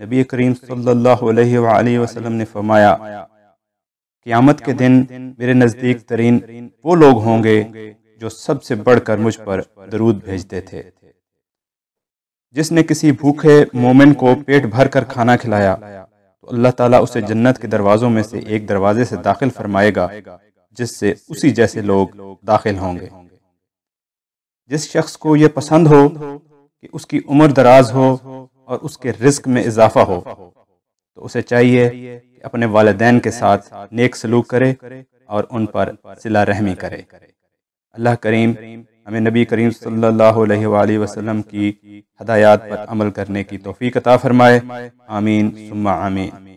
नबी करीम सल्लल्लाहु वसल्लम ने फरमाया क़यामत के दिन मेरे नज़दीक तरीन वो लोग होंगे जो सबसे बढ़कर मुझ पर दरूद भेजते थे जिसने किसी भूखे मोमिन को पेट भर कर खाना खिलाया तो अल्लाह ताला उसे जन्नत के दरवाज़ों में से एक दरवाजे से दाखिल फरमाएगा जिससे उसी जैसे लोग दाखिल होंगे जिस शख्स को यह पसंद हो कि उसकी उम्र दराज हो और उसके रिस्क में इजाफा हो तो उसे चाहिए कि अपने वालदेन के साथ नेक सलूक करे और उन पर सिला रहमी करे अल्लाह करीम हमें नबी करीम सल्लल्लाहु अलैहि वसल्लम की हदायत पर अमल करने की तोफ़ी कता फ़रमाए आमीन सुम्मा आमीन